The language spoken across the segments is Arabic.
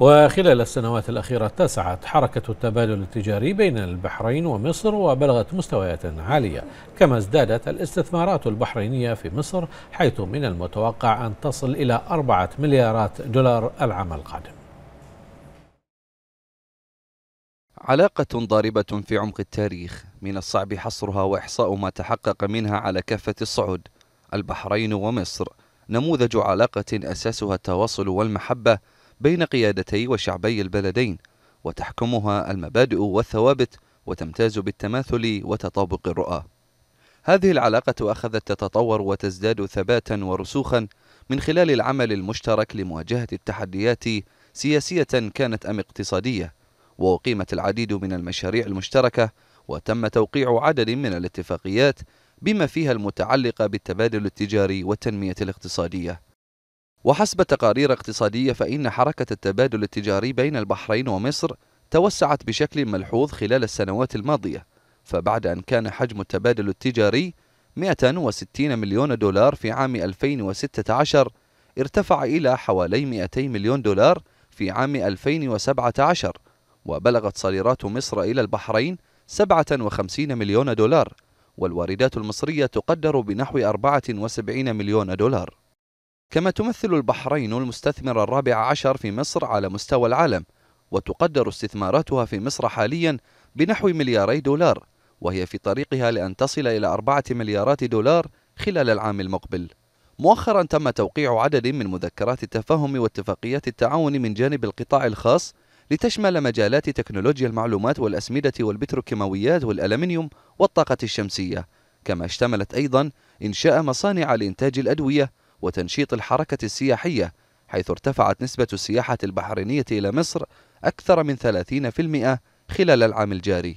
وخلال السنوات الأخيرة اتسعت حركة التبادل التجاري بين البحرين ومصر وبلغت مستويات عالية كما ازدادت الاستثمارات البحرينية في مصر حيث من المتوقع أن تصل إلى أربعة مليارات دولار العام القادم علاقة ضاربة في عمق التاريخ من الصعب حصرها وإحصاء ما تحقق منها على كافة الصعد البحرين ومصر نموذج علاقة أساسها التواصل والمحبة بين قيادتي وشعبي البلدين وتحكمها المبادئ والثوابت وتمتاز بالتماثل وتطابق الرؤى هذه العلاقة أخذت تتطور وتزداد ثباتا ورسوخا من خلال العمل المشترك لمواجهة التحديات سياسية كانت أم اقتصادية وأقيمت العديد من المشاريع المشتركة وتم توقيع عدد من الاتفاقيات بما فيها المتعلقة بالتبادل التجاري والتنمية الاقتصادية وحسب تقارير اقتصادية فإن حركة التبادل التجاري بين البحرين ومصر توسعت بشكل ملحوظ خلال السنوات الماضية فبعد أن كان حجم التبادل التجاري 160 مليون دولار في عام 2016 ارتفع إلى حوالي 200 مليون دولار في عام 2017 وبلغت صادرات مصر إلى البحرين 57 مليون دولار والواردات المصرية تقدر بنحو 74 مليون دولار كما تمثل البحرين المستثمر الرابع عشر في مصر على مستوى العالم وتقدر استثماراتها في مصر حاليا بنحو ملياري دولار وهي في طريقها لأن تصل إلى أربعة مليارات دولار خلال العام المقبل مؤخرا تم توقيع عدد من مذكرات التفاهم واتفاقيات التعاون من جانب القطاع الخاص لتشمل مجالات تكنولوجيا المعلومات والأسمدة والبتروكيماويات والألمنيوم والطاقة الشمسية كما اشتملت أيضا إنشاء مصانع لإنتاج الأدوية وتنشيط الحركة السياحية حيث ارتفعت نسبة السياحة البحرينية إلى مصر أكثر من 30% خلال العام الجاري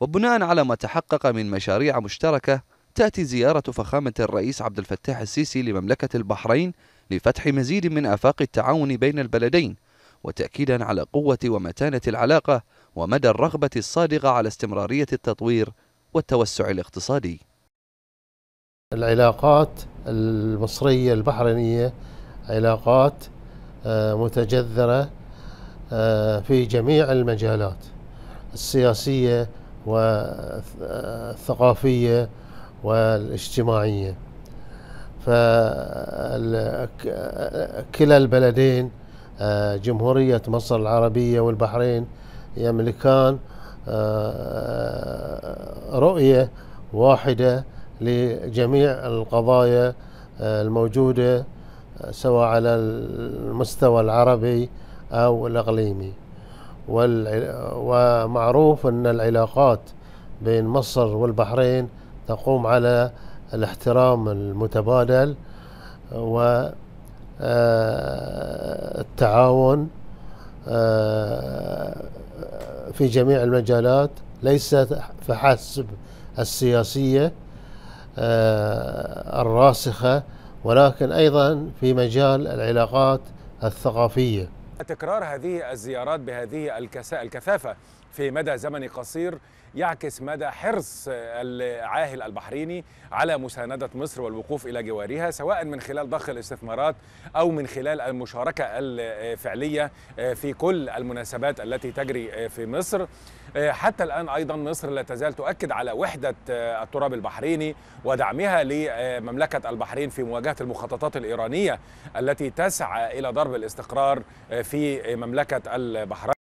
وبناء على ما تحقق من مشاريع مشتركة تأتي زيارة فخامة الرئيس عبد الفتاح السيسي لمملكة البحرين لفتح مزيد من آفاق التعاون بين البلدين وتأكيدا على قوة ومتانة العلاقة ومدى الرغبة الصادقة على استمرارية التطوير والتوسع الاقتصادي العلاقات المصرية البحرينية علاقات آه، متجذرة آه، في جميع المجالات السياسية والثقافية آه، والاجتماعية فكلا البلدين جمهورية مصر العربية والبحرين يملكان رؤية واحدة لجميع القضايا آه، الموجودة آه، سواء على المستوى العربي أو الإقليمي ومعروف أن العلاقات بين مصر والبحرين تقوم على الاحترام المتبادل والتعاون آه، في جميع المجالات ليس فحسب السياسية آه، الراسخة ولكن أيضا في مجال العلاقات الثقافية تكرار هذه الزيارات بهذه الكثافة في مدى زمني قصير يعكس مدى حرص العاهل البحريني على مساندة مصر والوقوف إلى جوارها سواء من خلال ضخ الاستثمارات أو من خلال المشاركة الفعلية آه، في كل المناسبات التي تجري آه، في مصر آه، حتى الآن أيضا مصر لا تزال تؤكد على وحدة التراب البحريني ودعمها لمملكة البحرين في مواجهة المخططات الإيرانية التي تسعى إلى ضرب الاستقرار في مملكة البحرين